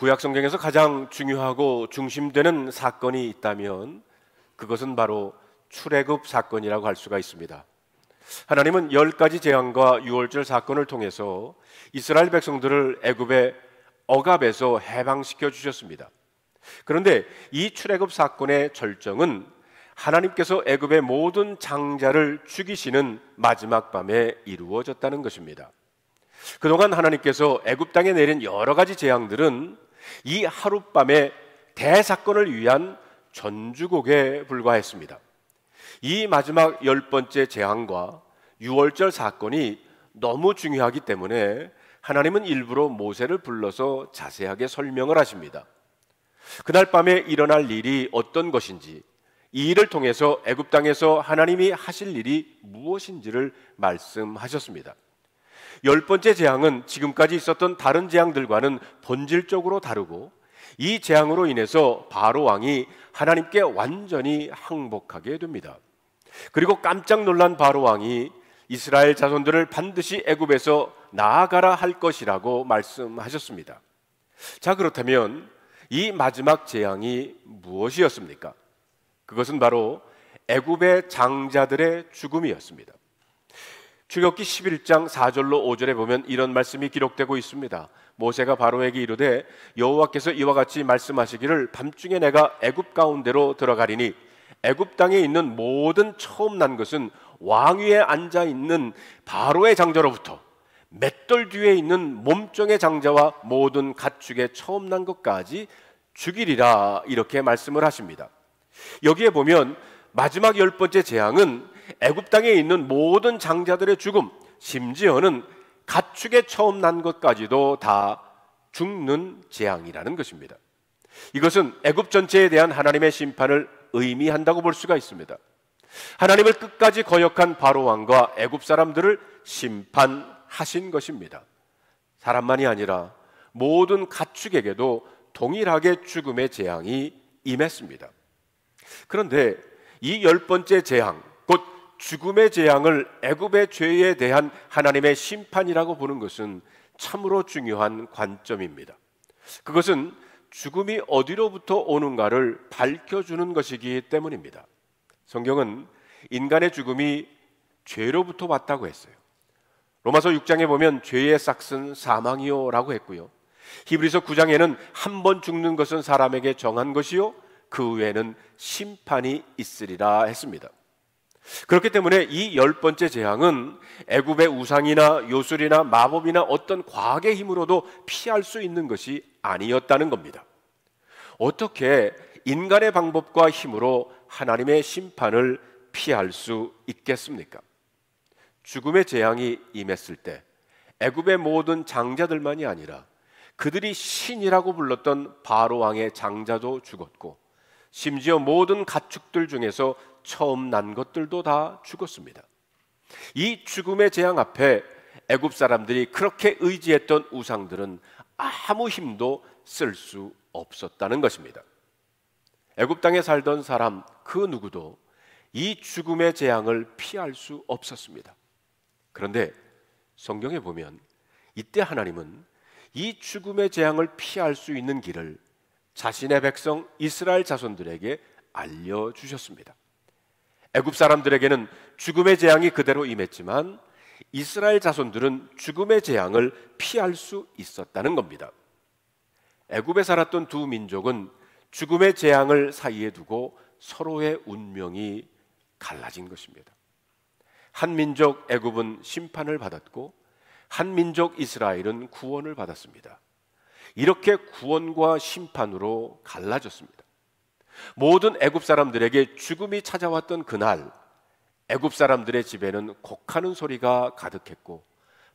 구약 성경에서 가장 중요하고 중심되는 사건이 있다면 그것은 바로 출애굽 사건이라고 할 수가 있습니다. 하나님은 열 가지 재앙과 유월절 사건을 통해서 이스라엘 백성들을 애굽의 억압에서 해방시켜 주셨습니다. 그런데 이 출애굽 사건의 절정은 하나님께서 애굽의 모든 장자를 죽이시는 마지막 밤에 이루어졌다는 것입니다. 그동안 하나님께서 애굽 땅에 내린 여러 가지 재앙들은 이 하룻밤의 대사건을 위한 전주곡에 불과했습니다. 이 마지막 열 번째 재앙과 유월절 사건이 너무 중요하기 때문에 하나님은 일부러 모세를 불러서 자세하게 설명을 하십니다. 그날 밤에 일어날 일이 어떤 것인지 이 일을 통해서 애굽 땅에서 하나님이 하실 일이 무엇인지를 말씀하셨습니다. 열 번째 재앙은 지금까지 있었던 다른 재앙들과는 본질적으로 다르고 이 재앙으로 인해서 바로 왕이 하나님께 완전히 항복하게 됩니다. 그리고 깜짝 놀란 바로 왕이 이스라엘 자손들을 반드시 애굽에서 나아가라 할 것이라고 말씀하셨습니다. 자 그렇다면 이 마지막 재앙이 무엇이었습니까? 그것은 바로 애굽의 장자들의 죽음이었습니다. 출애굽기 11장 4절로 5절에 보면 이런 말씀이 기록되고 있습니다. 모세가 바로에게 이르되 여호와께서 이와 같이 말씀하시기를 밤중에 내가 애굽 가운데로 들어가리니 애굽 땅에 있는 모든 처음 난 것은 왕위에 앉아 있는 바로의 장자로부터 맷돌 뒤에 있는 몸종의 장자와 모든 가축의 처음 난 것까지 죽이리라 이렇게 말씀을 하십니다. 여기에 보면 마지막 열 번째 재앙은 애굽 땅에 있는 모든 장자들의 죽음, 심지어는 가축에 처음 난 것까지도 다 죽는 재앙이라는 것입니다. 이것은 애굽 전체에 대한 하나님의 심판을 의미한다고 볼 수가 있습니다. 하나님을 끝까지 거역한 바로 왕과 애굽 사람들을 심판하신 것입니다. 사람만이 아니라 모든 가축에게도 동일하게 죽음의 재앙이 임했습니다. 그런데 이 열 번째 재앙, 곧 죽음의 재앙을 애굽의 죄에 대한 하나님의 심판이라고 보는 것은 참으로 중요한 관점입니다. 그것은 죽음이 어디로부터 오는가를 밝혀주는 것이기 때문입니다. 성경은 인간의 죽음이 죄로부터 왔다고 했어요. 로마서 6장에 보면 죄의 싹은 사망이요라고 했고요. 히브리서 9장에는 한 번 죽는 것은 사람에게 정한 것이요 그 외에는 심판이 있으리라 했습니다. 그렇기 때문에 이 열 번째 재앙은 애굽의 우상이나 요술이나 마법이나 어떤 과학의 힘으로도 피할 수 있는 것이 아니었다는 겁니다. 어떻게 인간의 방법과 힘으로 하나님의 심판을 피할 수 있겠습니까? 죽음의 재앙이 임했을 때 애굽의 모든 장자들만이 아니라 그들이 신이라고 불렀던 바로 왕의 장자도 죽었고 심지어 모든 가축들 중에서 처음 난 것들도 다 죽었습니다. 이 죽음의 재앙 앞에 애굽 사람들이 그렇게 의지했던 우상들은 아무 힘도 쓸 수 없었다는 것입니다. 애굽 땅에 살던 사람 그 누구도 이 죽음의 재앙을 피할 수 없었습니다. 그런데 성경에 보면 이때 하나님은 이 죽음의 재앙을 피할 수 있는 길을 자신의 백성 이스라엘 자손들에게 알려 주셨습니다. 애굽 사람들에게는 죽음의 재앙이 그대로 임했지만 이스라엘 자손들은 죽음의 재앙을 피할 수 있었다는 겁니다. 애굽에 살았던 두 민족은 죽음의 재앙을 사이에 두고 서로의 운명이 갈라진 것입니다. 한 민족 애굽은 심판을 받았고 한 민족 이스라엘은 구원을 받았습니다. 이렇게 구원과 심판으로 갈라졌습니다. 모든 애굽 사람들에게 죽음이 찾아왔던 그날 애굽 사람들의 집에는 곡하는 소리가 가득했고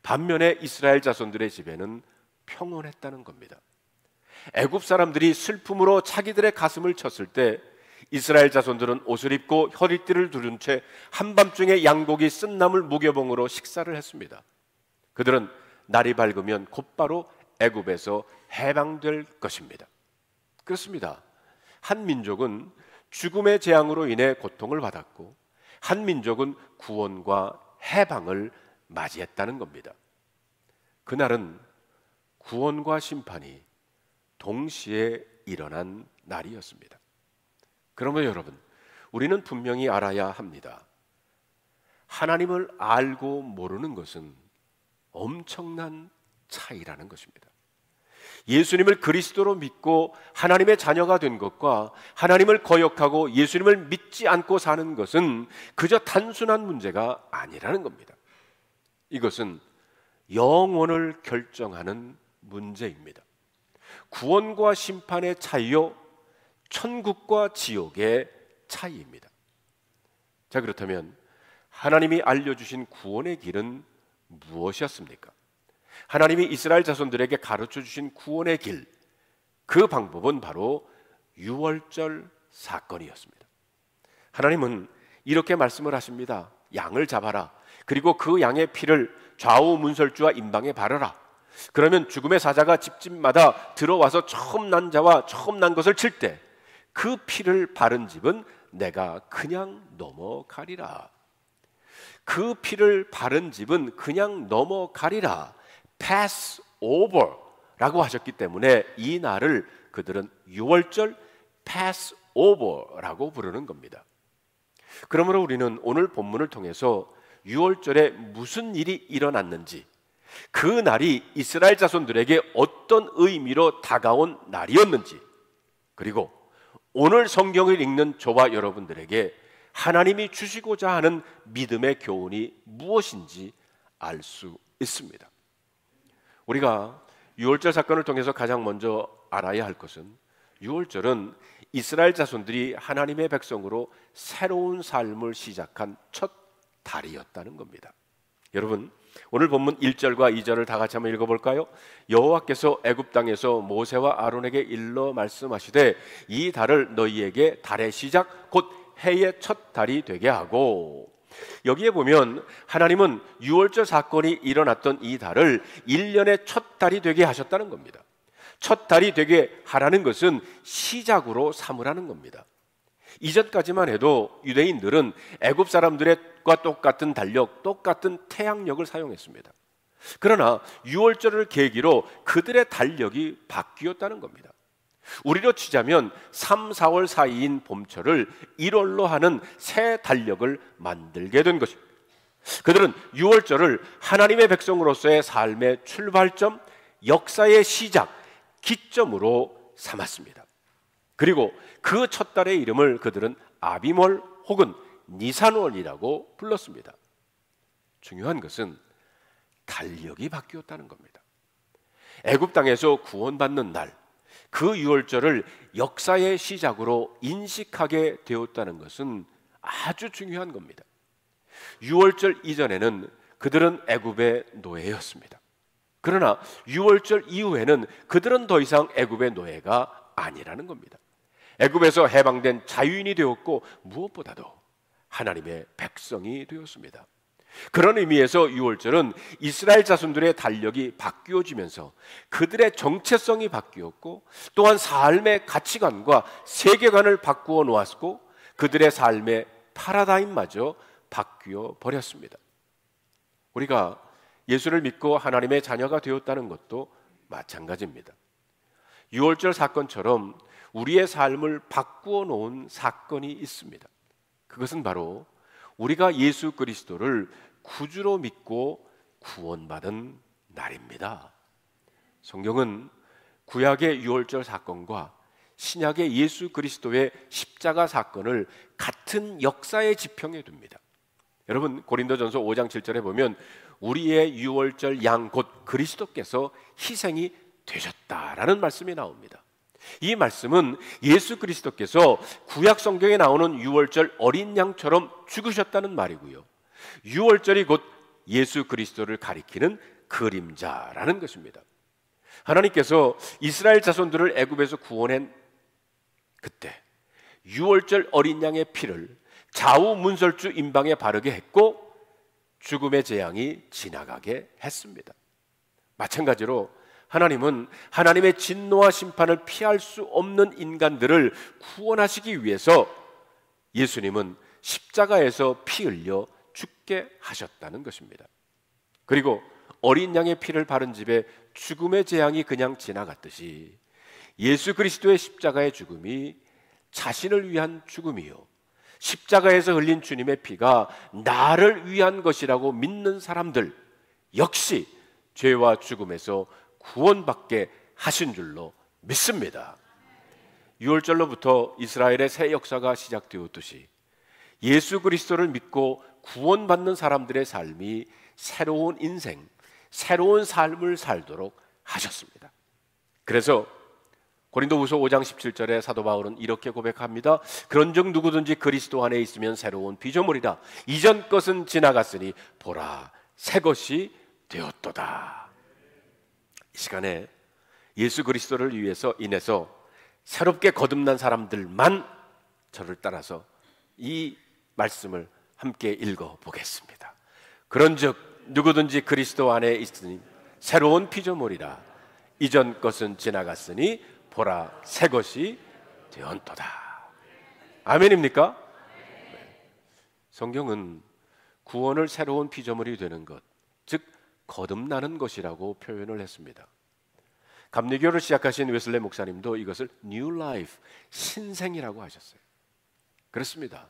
반면에 이스라엘 자손들의 집에는 평온했다는 겁니다. 애굽 사람들이 슬픔으로 자기들의 가슴을 쳤을 때 이스라엘 자손들은 옷을 입고 허리띠를 두른 채 한밤중에 양고기 쓴나물 무게봉으로 식사를 했습니다. 그들은 날이 밝으면 곧바로 애굽에서 해방될 것입니다. 그렇습니다. 한 민족은 죽음의 재앙으로 인해 고통을 받았고 한 민족은 구원과 해방을 맞이했다는 겁니다. 그날은 구원과 심판이 동시에 일어난 날이었습니다. 그러므 여러분, 우리는 분명히 알아야 합니다. 하나님을 알고 모르는 것은 엄청난 차이라는 것입니다. 예수님을 그리스도로 믿고 하나님의 자녀가 된 것과 하나님을 거역하고 예수님을 믿지 않고 사는 것은 그저 단순한 문제가 아니라는 겁니다. 이것은 영혼을 결정하는 문제입니다. 구원과 심판의 차이요, 천국과 지옥의 차이입니다. 자, 그렇다면 하나님이 알려주신 구원의 길은 무엇이었습니까? 하나님이 이스라엘 자손들에게 가르쳐 주신 구원의 길, 그 방법은 바로 유월절 사건이었습니다. 하나님은 이렇게 말씀을 하십니다. 양을 잡아라. 그리고 그 양의 피를 좌우 문설주와 임방에 바르라. 그러면 죽음의 사자가 집집마다 들어와서 처음 난 자와 처음 난 것을 칠 때 그 피를 바른 집은 내가 그냥 넘어가리라. 그 피를 바른 집은 그냥 넘어가리라. pass over라고 하셨기 때문에 이 날을 그들은 유월절 pass over라고 부르는 겁니다. 그러므로 우리는 오늘 본문을 통해서 유월절에 무슨 일이 일어났는지 그 날이 이스라엘 자손들에게 어떤 의미로 다가온 날이었는지 그리고 오늘 성경을 읽는 저와 여러분들에게 하나님이 주시고자 하는 믿음의 교훈이 무엇인지 알 수 있습니다. 우리가 유월절 사건을 통해서 가장 먼저 알아야 할 것은 유월절은 이스라엘 자손들이 하나님의 백성으로 새로운 삶을 시작한 첫 달이었다는 겁니다. 여러분, 오늘 본문 1절과 2절을 다 같이 한번 읽어 볼까요? 여호와께서 애굽 땅에서 모세와 아론에게 일러 말씀하시되 이 달을 너희에게 달의 시작 곧 해의 첫 달이 되게 하고 여기에 보면 하나님은 6월절 사건이 일어났던 이 달을 1년의 첫 달이 되게 하셨다는 겁니다. 첫 달이 되게 하라는 것은 시작으로 삼으라는 겁니다. 이전까지만 해도 유대인들은 애굽 사람들과 똑같은 달력, 똑같은 태양력을 사용했습니다. 그러나 6월절을 계기로 그들의 달력이 바뀌었다는 겁니다. 우리로 치자면 3, 4월 사이인 봄철을 1월로 하는 새 달력을 만들게 된 것입니다. 그들은 6월절을 하나님의 백성으로서의 삶의 출발점, 역사의 시작, 기점으로 삼았습니다. 그리고 그 첫 달의 이름을 그들은 아비몰 혹은 니산월이라고 불렀습니다. 중요한 것은 달력이 바뀌었다는 겁니다. 애굽 땅에서 구원받는 날, 그 유월절을 역사의 시작으로 인식하게 되었다는 것은 아주 중요한 겁니다. 유월절 이전에는 그들은 애굽의 노예였습니다. 그러나 유월절 이후에는 그들은 더 이상 애굽의 노예가 아니라는 겁니다. 애굽에서 해방된 자유인이 되었고 무엇보다도 하나님의 백성이 되었습니다. 그런 의미에서 유월절은 이스라엘 자손들의 달력이 바뀌어지면서 그들의 정체성이 바뀌었고 또한 삶의 가치관과 세계관을 바꾸어 놓았고 그들의 삶의 파라다임마저 바뀌어 버렸습니다. 우리가 예수를 믿고 하나님의 자녀가 되었다는 것도 마찬가지입니다. 유월절 사건처럼 우리의 삶을 바꾸어 놓은 사건이 있습니다. 그것은 바로 우리가 예수 그리스도를 구주로 믿고 구원받은 날입니다. 성경은 구약의 유월절 사건과 신약의 예수 그리스도의 십자가 사건을 같은 역사에 지평해 둡니다. 여러분 고린도전서 5장 7절에 보면 우리의 유월절 양 곧 그리스도께서 희생이 되셨다라는 말씀이 나옵니다. 이 말씀은 예수 그리스도께서 구약 성경에 나오는 유월절 어린 양처럼 죽으셨다는 말이고요. 유월절이 곧 예수 그리스도를 가리키는 그림자라는 것입니다. 하나님께서 이스라엘 자손들을 애굽에서 구원한 그때 유월절 어린 양의 피를 좌우 문설주 임방에 바르게 했고 죽음의 재앙이 지나가게 했습니다. 마찬가지로 하나님은 하나님의 진노와 심판을 피할 수 없는 인간들을 구원하시기 위해서 예수님은 십자가에서 피 흘려 죽게 하셨다는 것입니다. 그리고 어린 양의 피를 바른 집에 죽음의 재앙이 그냥 지나갔듯이 예수 그리스도의 십자가의 죽음이 자신을 위한 죽음이요. 십자가에서 흘린 주님의 피가 나를 위한 것이라고 믿는 사람들 역시 죄와 죽음에서 구원받게 하신 줄로 믿습니다. 6월절로부터 이스라엘의 새 역사가 시작되었듯이 예수 그리스도를 믿고 구원받는 사람들의 삶이 새로운 인생, 새로운 삶을 살도록 하셨습니다. 그래서 고린도후서 5장 17절에 사도 바울은 이렇게 고백합니다. 그런즉 누구든지 그리스도 안에 있으면 새로운 피조물이다. 이전 것은 지나갔으니 보라 새 것이 되었도다. 이 시간에 예수 그리스도를 위해서 인해서 새롭게 거듭난 사람들만 저를 따라서 이 말씀을 함께 읽어 보겠습니다. 그런즉 누구든지 그리스도 안에 있으니 새로운 피조물이라 이전 것은 지나갔으니 보라 새 것이 되었도다. 아멘입니까? 네. 성경은 구원을 새로운 피조물이 되는 것, 거듭나는 것이라고 표현을 했습니다. 감리교를 시작하신 웨슬레 목사님도 이것을 New Life, 신생이라고 하셨어요. 그렇습니다.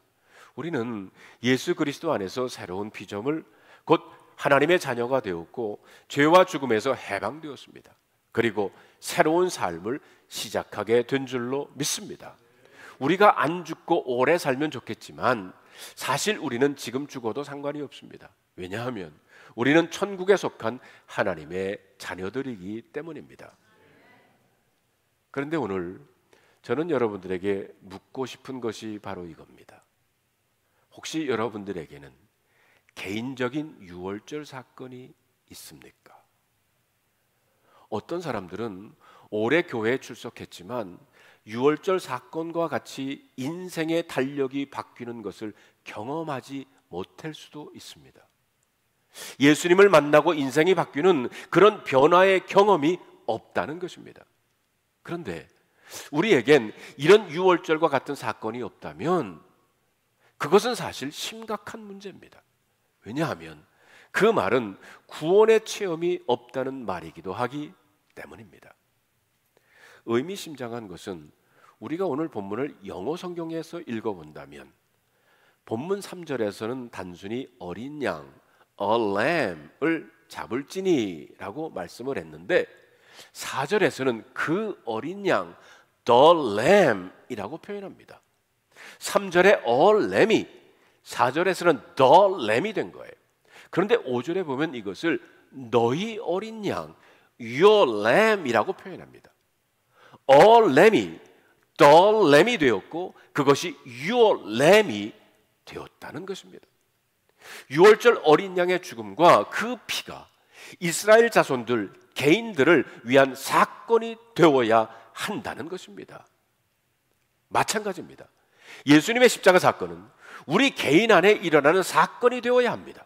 우리는 예수 그리스도 안에서 새로운 피조물, 곧 하나님의 자녀가 되었고 죄와 죽음에서 해방되었습니다. 그리고 새로운 삶을 시작하게 된 줄로 믿습니다. 우리가 안 죽고 오래 살면 좋겠지만 사실 우리는 지금 죽어도 상관이 없습니다. 왜냐하면 우리는 천국에 속한 하나님의 자녀들이기 때문입니다. 그런데 오늘 저는 여러분들에게 묻고 싶은 것이 바로 이겁니다. 혹시 여러분들에게는 개인적인 유월절 사건이 있습니까? 어떤 사람들은 올해 교회에 출석했지만 유월절 사건과 같이 인생의 달력이 바뀌는 것을 경험하지 못할 수도 있습니다. 예수님을 만나고 인생이 바뀌는 그런 변화의 경험이 없다는 것입니다. 그런데 우리에겐 이런 유월절과 같은 사건이 없다면 그것은 사실 심각한 문제입니다. 왜냐하면 그 말은 구원의 체험이 없다는 말이기도 하기 때문입니다. 의미심장한 것은 우리가 오늘 본문을 영어 성경에서 읽어본다면 본문 3절에서는 단순히 어린 양 a lamb을 잡을지니라고 말씀을 했는데 4절에서는 그 어린 양 the lamb이라고 표현합니다. 3절에 a l a m b 이 4절에서는 the lamb이 된 거예요. 그런데 5절에 보면 이것을 너희 어린 양 your lamb이라고 표현합니다. a l lamb이 the lamb이 되었고 그것이 your lamb이 되었다는 것입니다. 유월절 어린 양의 죽음과 그 피가 이스라엘 자손들 개인들을 위한 사건이 되어야 한다는 것입니다. 마찬가지입니다. 예수님의 십자가 사건은 우리 개인 안에 일어나는 사건이 되어야 합니다.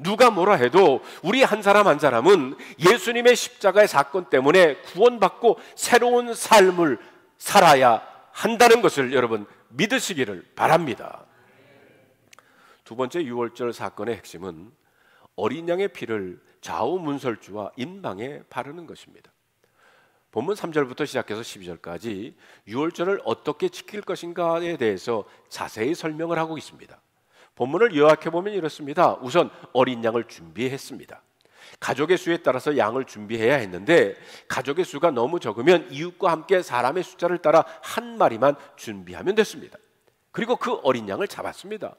누가 뭐라 해도 우리 한 사람 한 사람은 예수님의 십자가의 사건 때문에 구원받고 새로운 삶을 살아야 한다는 것을 여러분 믿으시기를 바랍니다. 두 번째 유월절 사건의 핵심은 어린 양의 피를 좌우 문설주와 임방에 바르는 것입니다. 본문 3절부터 시작해서 12절까지 유월절을 어떻게 지킬 것인가에 대해서 자세히 설명을 하고 있습니다. 본문을 요약해 보면 이렇습니다. 우선 어린 양을 준비했습니다. 가족의 수에 따라서 양을 준비해야 했는데 가족의 수가 너무 적으면 이웃과 함께 사람의 숫자를 따라 한 마리만 준비하면 됐습니다. 그리고 그 어린 양을 잡았습니다.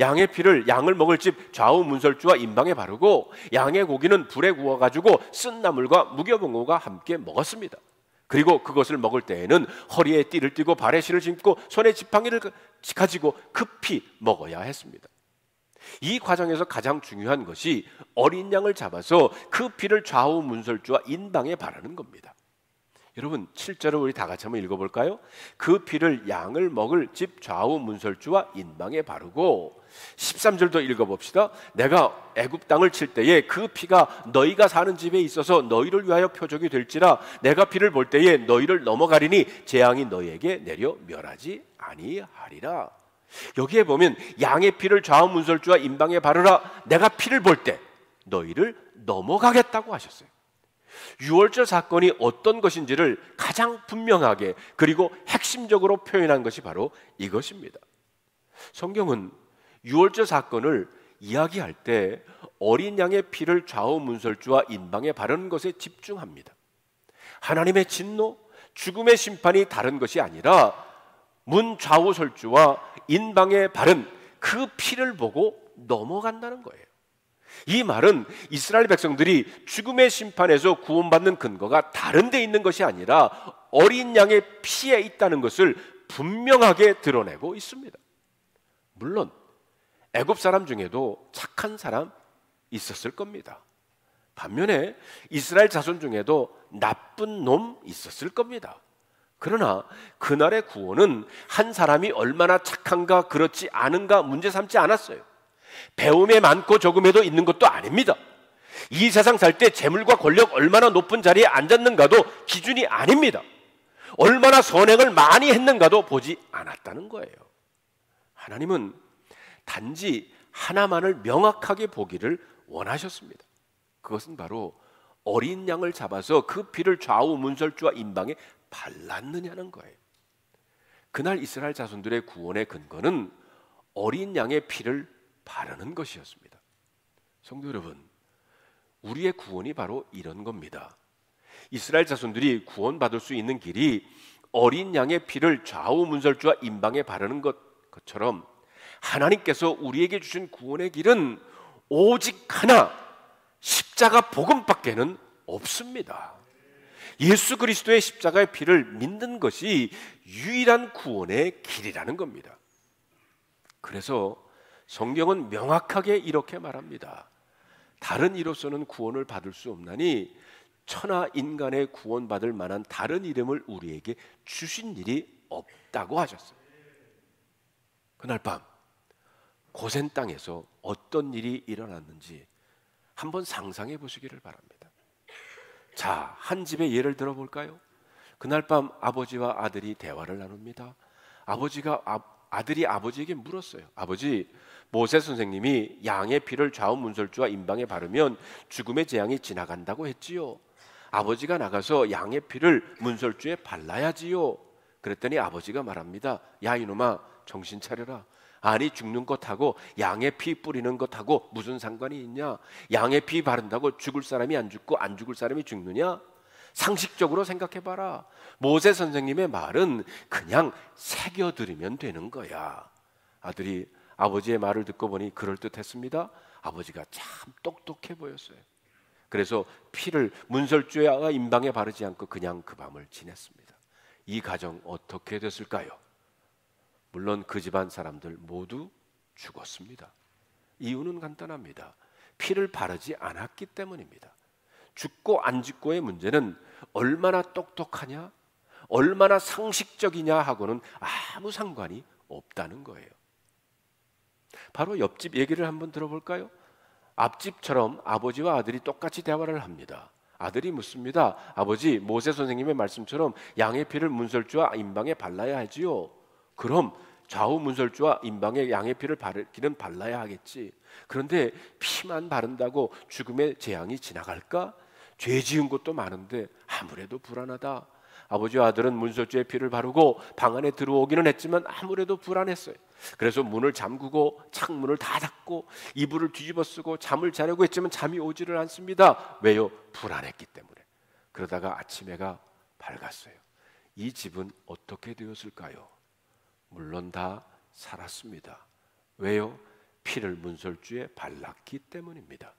양의 피를 양을 먹을 집 좌우 문설주와 임방에 바르고 양의 고기는 불에 구워 가지고 쓴 나물과 무교봉고가 함께 먹었습니다. 그리고 그것을 먹을 때에는 허리에 띠를 띠고 발에 실을 신고 손에 지팡이를 가지고 급히 먹어야 했습니다. 이 과정에서 가장 중요한 것이 어린 양을 잡아서 그 피를 좌우 문설주와 인방에 바르는 겁니다. 여러분 7절을 우리 다 같이 한번 읽어볼까요? 그 피를 양을 먹을 집 좌우 문설주와 인망에 바르고 13절도 읽어봅시다. 내가 애굽 땅을 칠 때에 그 피가 너희가 사는 집에 있어서 너희를 위하여 표적이 될지라 내가 피를 볼 때에 너희를 넘어가리니 재앙이 너희에게 내려 멸하지 아니하리라. 여기에 보면 양의 피를 좌우 문설주와 인방에 바르라 내가 피를 볼 때 너희를 넘어가겠다고 하셨어요. 유월절 사건이 어떤 것인지를 가장 분명하게 그리고 핵심적으로 표현한 것이 바로 이것입니다. 성경은 유월절 사건을 이야기할 때 어린 양의 피를 좌우 문설주와 인방에 바르는 것에 집중합니다. 하나님의 진노, 죽음의 심판이 다른 것이 아니라 문 좌우 설주와 인방에 바른 그 피를 보고 넘어간다는 거예요. 이 말은 이스라엘 백성들이 죽음의 심판에서 구원받는 근거가 다른 데 있는 것이 아니라 어린 양의 피에 있다는 것을 분명하게 드러내고 있습니다. 물론 애굽 사람 중에도 착한 사람 있었을 겁니다. 반면에 이스라엘 자손 중에도 나쁜 놈 있었을 겁니다. 그러나 그날의 구원은 한 사람이 얼마나 착한가 그렇지 않은가 문제 삼지 않았어요. 배움에 많고 적음에도 있는 것도 아닙니다. 이 세상 살 때 재물과 권력 얼마나 높은 자리에 앉았는가도 기준이 아닙니다. 얼마나 선행을 많이 했는가도 보지 않았다는 거예요. 하나님은 단지 하나만을 명확하게 보기를 원하셨습니다. 그것은 바로 어린 양을 잡아서 그 피를 좌우 문설주와 임방에 발랐느냐는 거예요. 그날 이스라엘 자손들의 구원의 근거는 어린 양의 피를 바라는 것이었습니다. 성도 여러분, 우리의 구원이 바로 이런 겁니다. 이스라엘 자손들이 구원받을 수 있는 길이 어린 양의 피를 좌우 문설주와 임방에 바르는 것, 것처럼 하나님께서 우리에게 주신 구원의 길은 오직 하나 십자가 복음밖에는 없습니다. 예수 그리스도의 십자가의 피를 믿는 것이 유일한 구원의 길이라는 겁니다. 그래서 성경은 명확하게 이렇게 말합니다. 다른 이로서는 구원을 받을 수 없나니 천하 인간의 구원받을 만한 다른 이름을 우리에게 주신 일이 없다고 하셨어요. 그날 밤 고센 땅에서 어떤 일이 일어났는지 한번 상상해 보시기를 바랍니다. 자, 한 집의 예를 들어 볼까요? 그날 밤 아버지와 아들이 대화를 나눕니다. 아버지가 아, 아들이 아버지에게 물었어요. 아버지, 모세 선생님이 양의 피를 좌우문설주와 임방에 바르면 죽음의 재앙이 지나간다고 했지요. 아버지가 나가서 양의 피를 문설주에 발라야지요. 그랬더니 아버지가 말합니다. 야 이놈아 정신 차려라. 아니 죽는 것하고 양의 피 뿌리는 것하고 무슨 상관이 있냐? 양의 피 바른다고 죽을 사람이 안 죽고 안 죽을 사람이 죽느냐? 상식적으로 생각해 봐라. 모세 선생님의 말은 그냥 새겨 들으면 되는 거야. 아들이 아버지의 말을 듣고 보니 그럴듯했습니다. 아버지가 참 똑똑해 보였어요. 그래서 피를 문설주야 가 임방에 바르지 않고 그냥 그 밤을 지냈습니다. 이 가정 어떻게 됐을까요? 물론 그 집안 사람들 모두 죽었습니다. 이유는 간단합니다. 피를 바르지 않았기 때문입니다. 죽고 안 죽고의 문제는 얼마나 똑똑하냐, 얼마나 상식적이냐 하고는 아무 상관이 없다는 거예요. 바로 옆집 얘기를 한번 들어볼까요? 앞집처럼 아버지와 아들이 똑같이 대화를 합니다. 아들이 묻습니다. 아버지, 모세 선생님의 말씀처럼 양의 피를 문설주와 임방에 발라야 하지요. 그럼 좌우 문설주와 임방에 양의 피를 바르기는 발라야 하겠지. 그런데 피만 바른다고 죽음의 재앙이 지나갈까? 죄 지은 것도 많은데 아무래도 불안하다. 아버지와 아들은 문설주의 피를 바르고 방 안에 들어오기는 했지만 아무래도 불안했어요. 그래서 문을 잠그고 창문을 다 닫고 이불을 뒤집어 쓰고 잠을 자려고 했지만 잠이 오지를 않습니다. 왜요? 불안했기 때문에. 그러다가 아침 해가 밝았어요. 이 집은 어떻게 되었을까요? 물론 다 살았습니다. 왜요? 피를 문설주에 발랐기 때문입니다.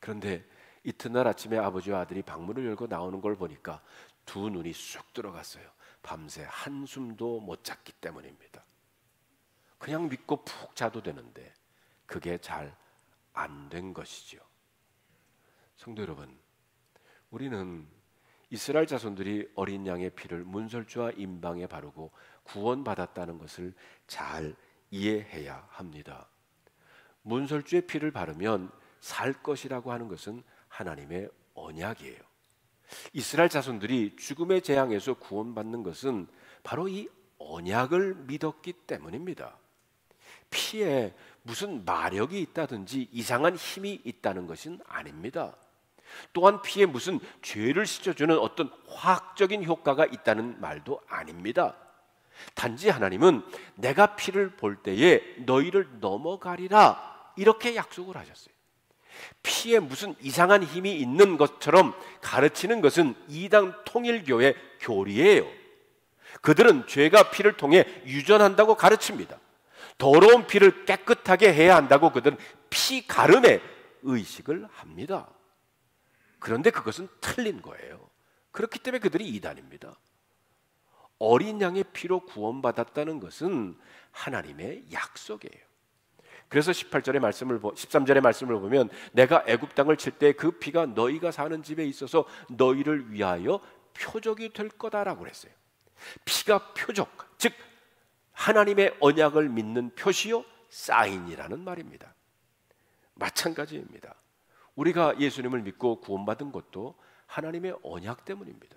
그런데 이튿날 아침에 아버지와 아들이 방문을 열고 나오는 걸 보니까 두 눈이 쑥 들어갔어요. 밤새 한숨도 못 잤기 때문입니다. 그냥 믿고 푹 자도 되는데 그게 잘 안 된 것이죠. 성도 여러분, 우리는 이스라엘 자손들이 어린 양의 피를 문설주와 임방에 바르고 구원받았다는 것을 잘 이해해야 합니다. 문설주의 피를 바르면 살 것이라고 하는 것은 하나님의 언약이에요. 이스라엘 자손들이 죽음의 재앙에서 구원받는 것은 바로 이 언약을 믿었기 때문입니다. 피에 무슨 마력이 있다든지 이상한 힘이 있다는 것은 아닙니다. 또한 피에 무슨 죄를 씻어주는 어떤 화학적인 효과가 있다는 말도 아닙니다. 단지 하나님은 내가 피를 볼 때에 너희를 넘어가리라 이렇게 약속을 하셨어요. 피에 무슨 이상한 힘이 있는 것처럼 가르치는 것은 이당 통일교의 교리예요. 그들은 죄가 피를 통해 유전한다고 가르칩니다. 더러운 피를 깨끗하게 해야 한다고 그들은 피가름에 의식을 합니다. 그런데 그것은 틀린 거예요. 그렇기 때문에 그들이 이단입니다. 어린 양의 피로 구원받았다는 것은 하나님의 약속이에요. 그래서 18절의 말씀을 13절의 말씀을 보면 내가 애굽 땅을 칠 때 그 피가 너희가 사는 집에 있어서 너희를 위하여 표적이 될 거다라고 그랬어요. 피가 표적, 즉 하나님의 언약을 믿는 표시요 사인이라는 말입니다. 마찬가지입니다. 우리가 예수님을 믿고 구원받은 것도 하나님의 언약 때문입니다.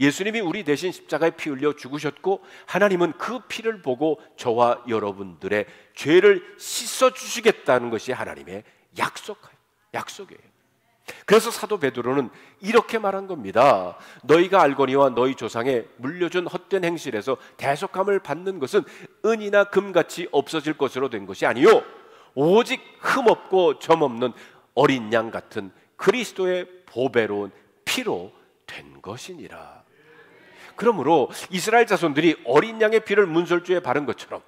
예수님이 우리 대신 십자가에 피 흘려 죽으셨고 하나님은 그 피를 보고 저와 여러분들의 죄를 씻어 주시겠다는 것이 하나님의 약속 약속이에요. 그래서 사도 베드로는 이렇게 말한 겁니다. 너희가 알고니와 너희 조상에 물려준 헛된 행실에서 대속함을 받는 것은 은이나 금같이 없어질 것으로 된 것이 아니요 오직 흠없고 점없는 어린 양 같은 그리스도의 보배로운 피로 된 것이니라. 그러므로 이스라엘 자손들이 어린 양의 피를 문설주에 바른 것처럼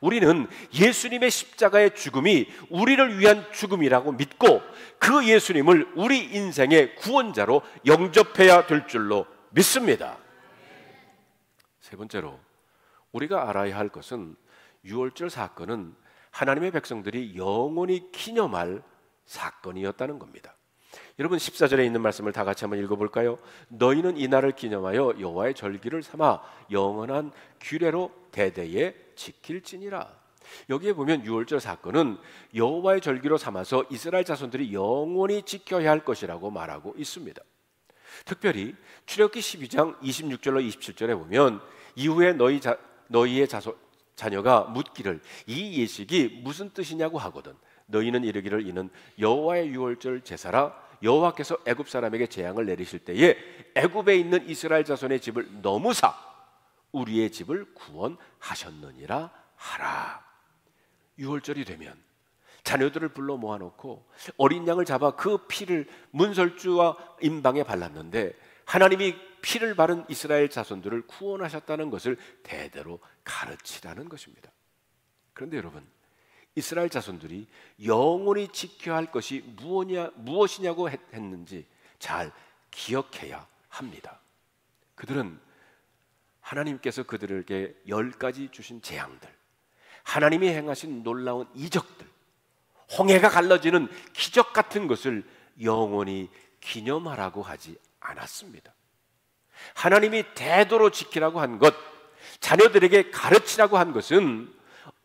우리는 예수님의 십자가의 죽음이 우리를 위한 죽음이라고 믿고 그 예수님을 우리 인생의 구원자로 영접해야 될 줄로 믿습니다. 세 번째로 우리가 알아야 할 것은 6월절 사건은 하나님의 백성들이 영원히 기념할 사건이었다는 겁니다. 여러분 14절에 있는 말씀을 다 같이 한번 읽어볼까요? 너희는 이 날을 기념하여 여호와의 절기를 삼아 영원한 규례로 대대에 지킬지니라. 여기에 보면 유월절 사건은 여호와의 절기로 삼아서 이스라엘 자손들이 영원히 지켜야 할 것이라고 말하고 있습니다. 특별히 출애굽기 12장 26절로 27절에 보면 이후에 너희 자, 너희의 자소, 자녀가 묻기를 이 예식이 무슨 뜻이냐고 하거든 너희는 이르기를 이는 여호와의 유월절 제사라 여호와께서 애굽 사람에게 재앙을 내리실 때에 애굽에 있는 이스라엘 자손의 집을 너무사 우리의 집을 구원하셨느니라 하라. 6월절이 되면 자녀들을 불러 모아놓고 어린 양을 잡아 그 피를 문설주와 임방에 발랐는데 하나님이 피를 바른 이스라엘 자손들을 구원하셨다는 것을 대대로 가르치라는 것입니다. 그런데 여러분, 이스라엘 자손들이 영원히 지켜야 할 것이 무엇이냐, 무엇이냐고 했는지 잘 기억해야 합니다. 그들은 하나님께서 그들에게 열 가지 주신 재앙들, 하나님이 행하신 놀라운 이적들, 홍해가 갈라지는 기적 같은 것을 영원히 기념하라고 하지 않았습니다. 하나님이 대도로 지키라고 한 것, 자녀들에게 가르치라고 한 것은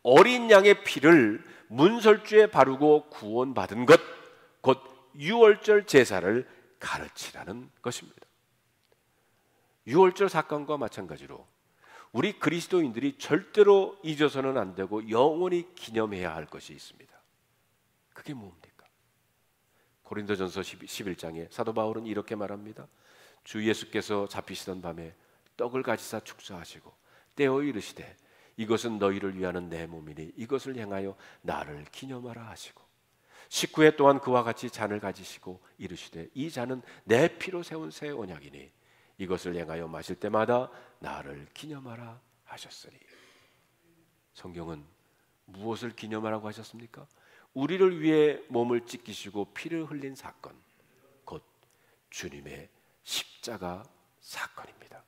어린 양의 피를 문설주에 바르고 구원받은 것, 곧 유월절 제사를 가르치라는 것입니다. 유월절 사건과 마찬가지로 우리 그리스도인들이 절대로 잊어서는 안 되고 영원히 기념해야 할 것이 있습니다. 그게 뭡니까? 고린도전서 11장에 사도 바울은 이렇게 말합니다. 주 예수께서 잡히시던 밤에 떡을 가지사 축사하시고 때어 이르시되 이것은 너희를 위하는 내 몸이니 이것을 행하여 나를 기념하라 하시고 식후에 또한 그와 같이 잔을 가지시고 이르시되 이 잔은 내 피로 세운 새 언약이니 이것을 행하여 마실 때마다 나를 기념하라 하셨으니 성경은 무엇을 기념하라고 하셨습니까? 우리를 위해 몸을 찢기시고 피를 흘린 사건 곧 주님의 십자가 사건입니다.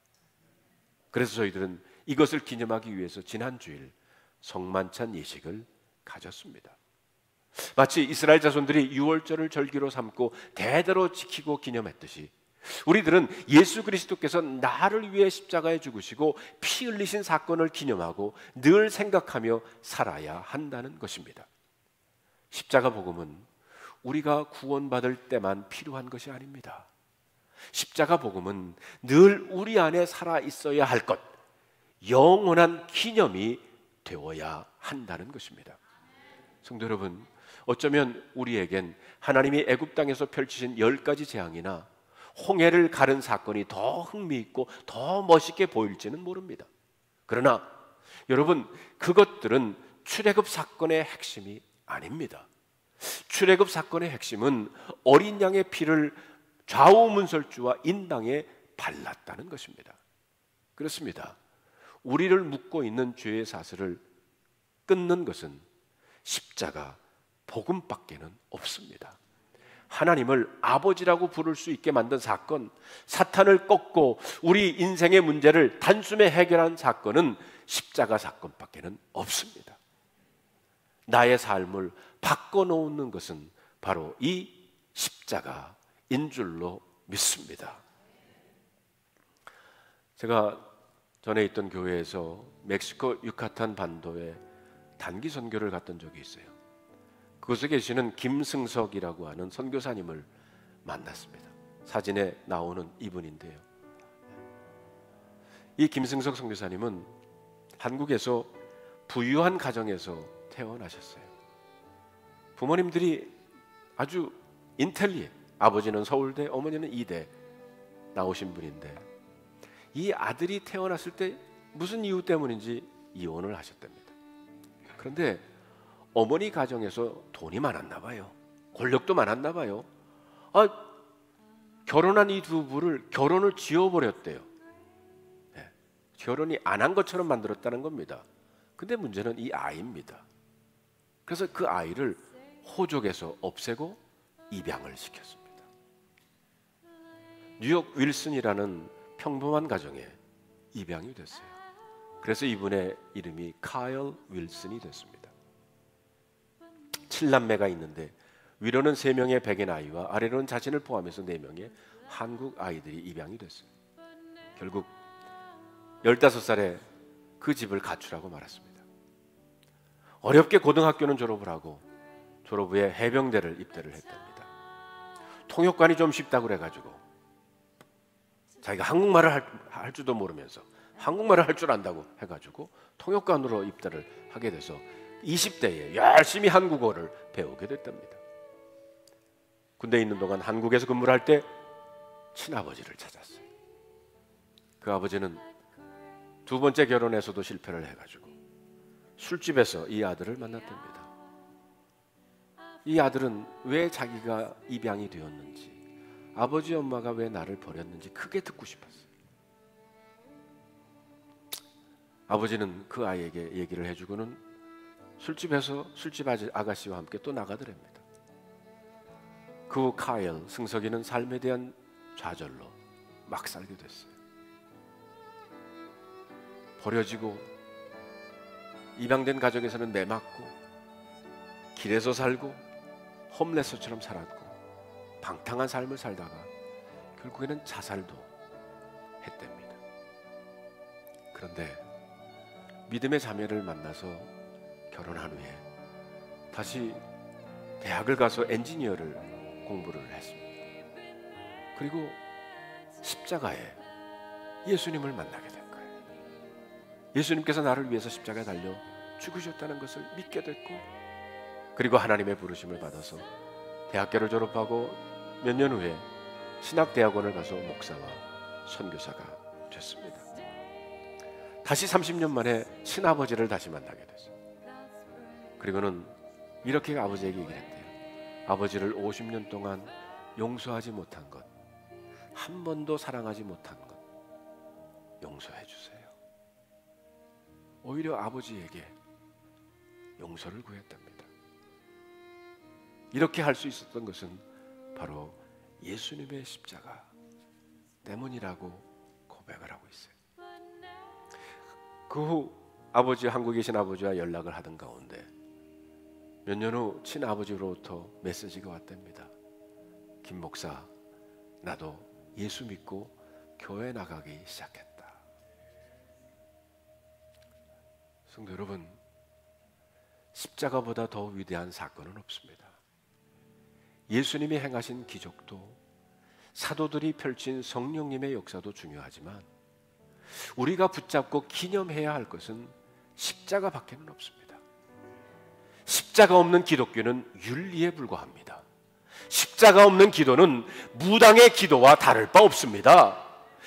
그래서 저희들은 이것을 기념하기 위해서 지난 주일 성만찬 예식을 가졌습니다. 마치 이스라엘 자손들이 유월절을 절기로 삼고 대대로 지키고 기념했듯이 우리들은 예수 그리스도께서 나를 위해 십자가에 죽으시고 피 흘리신 사건을 기념하고 늘 생각하며 살아야 한다는 것입니다. 십자가 복음은 우리가 구원받을 때만 필요한 것이 아닙니다. 십자가 복음은 늘 우리 안에 살아 있어야 할 것, 영원한 기념이 되어야 한다는 것입니다. 성도 여러분, 어쩌면 우리에겐 하나님이 애굽 땅에서 펼치신 열 가지 재앙이나 홍해를 가른 사건이 더 흥미있고 더 멋있게 보일지는 모릅니다. 그러나 여러분 그것들은 출애굽 사건의 핵심이 아닙니다. 출애굽 사건의 핵심은 어린 양의 피를 좌우 문설주와 인당에 발랐다는 것입니다. 그렇습니다. 우리를 묶고 있는 죄의 사슬을 끊는 것은 십자가 복음밖에는 없습니다. 하나님을 아버지라고 부를 수 있게 만든 사건, 사탄을 꺾고 우리 인생의 문제를 단숨에 해결한 사건은 십자가 사건밖에는 없습니다. 나의 삶을 바꿔놓는 것은 바로 이 십자가인 줄로 믿습니다. 제가 전에 있던 교회에서 멕시코 유카탄 반도에 단기 선교를 갔던 적이 있어요. 그곳에 계시는 김승석이라고 하는 선교사님을 만났습니다. 사진에 나오는 이분인데요. 이 김승석 선교사님은 한국에서 부유한 가정에서 태어나셨어요. 부모님들이 아주 인텔리에 아버지는 서울대, 어머니는 이대 나오신 분인데 이 아들이 태어났을 때 무슨 이유 때문인지 이혼을 하셨답니다. 그런데 어머니 가정에서 돈이 많았나 봐요. 권력도 많았나 봐요. 아, 결혼한 이 두 부를 결혼을 지워버렸대요. 네. 결혼이 안 한 것처럼 만들었다는 겁니다. 근데 문제는 이 아이입니다. 그래서 그 아이를 호족에서 없애고 입양을 시켰습니다. 뉴욕 윌슨이라는 평범한 가정에 입양이 됐어요. 그래서 이분의 이름이 카일 윌슨이 됐습니다. 7남매가 있는데 위로는 3명의 백인 아이와 아래로는 자신을 포함해서 4명의 한국 아이들이 입양이 됐어요. 결국 15살에 그 집을 가출하고 말았습니다. 어렵게 고등학교는 졸업을 하고 졸업 후에 해병대를 입대를 했답니다. 통역관이 좀 쉽다고 그래가지고 자기가 한국말을 할, 할 줄도 모르면서 한국말을 할 줄 안다고 해가지고 통역관으로 입대를 하게 돼서 20대에 열심히 한국어를 배우게 됐답니다. 군대에 있는 동안 한국에서 근무할 때 친아버지를 찾았어요. 그 아버지는 두 번째 결혼에서도 실패를 해가지고 술집에서 이 아들을 만났답니다. 이 아들은 왜 자기가 입양이 되었는지, 아버지 엄마가 왜 나를 버렸는지 크게 듣고 싶었어요. 아버지는 그 아이에게 얘기를 해주고는 술집에서 술집 아가씨와 함께 또 나가더랍니다. 그후 카일 승석이는 삶에 대한 좌절로 막 살게 됐어요. 버려지고 입양된 가정에서는 매맞고 길에서 살고 홈레스처럼 살았고 방탕한 삶을 살다가 결국에는 자살도 했답니다. 그런데 믿음의 자매를 만나서 결혼한 후에 다시 대학을 가서 엔지니어를 공부를 했습니다. 그리고 십자가에 예수님을 만나게 된 거예요. 예수님께서 나를 위해서 십자가에 달려 죽으셨다는 것을 믿게 됐고 그리고 하나님의 부르심을 받아서 대학교를 졸업하고 몇 년 후에 신학대학원을 가서 목사와 선교사가 됐습니다. 다시 30년 만에 친아버지를 다시 만나게 됐어요. 그리고는 이렇게 아버지에게 얘기를 했대요. 아버지를 50년 동안 용서하지 못한 것, 한 번도 사랑하지 못한 것, 용서해 주세요. 오히려 아버지에게 용서를 구했답니다. 이렇게 할 수 있었던 것은 바로 예수님의 십자가 때문이라고 고백을 하고 있어요. 그 후 아버지 한국에 계신 아버지와 연락을 하던 가운데 몇년후 친아버지로부터 메시지가 왔답니다. 김 목사, 나도 예수 믿고 교회 나가기 시작했다. 성도 여러분, 십자가보다 더 위대한 사건은 없습니다. 예수님이 행하신 기적도 사도들이 펼친 성령님의 역사도 중요하지만 우리가 붙잡고 기념해야 할 것은 십자가밖에는 없습니다. 십자가 없는 기독교는 윤리에 불과합니다. 십자가 없는 기도는 무당의 기도와 다를 바 없습니다.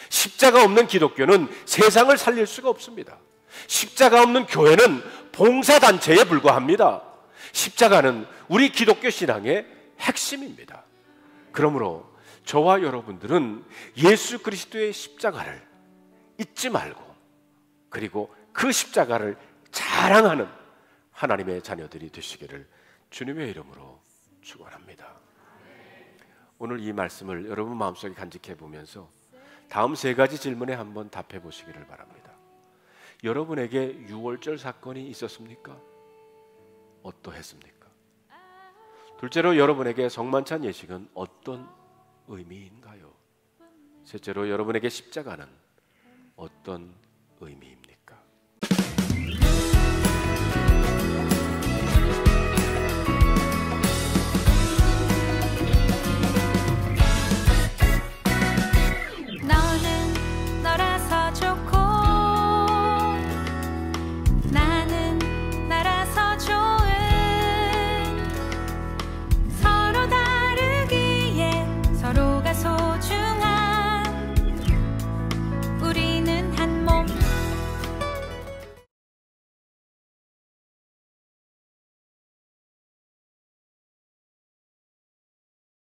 십자가 없는 기독교는 세상을 살릴 수가 없습니다. 십자가 없는 교회는 봉사단체에 불과합니다. 십자가는 우리 기독교 신앙의 핵심입니다. 그러므로 저와 여러분들은 예수 그리스도의 십자가를 잊지 말고 그리고 그 십자가를 자랑하는 하나님의 자녀들이 되시기를 주님의 이름으로 축원합니다. 오늘 이 말씀을 여러분 마음속에 간직해 보면서 다음 세 가지 질문에 한번 답해 보시기를 바랍니다. 여러분에게 6월절 사건이 있었습니까? 어떠했습니까? 둘째로 여러분에게 성만찬 예식은 어떤 의미인가요? 셋째로 여러분에게 십자가는 어떤 의미입니까?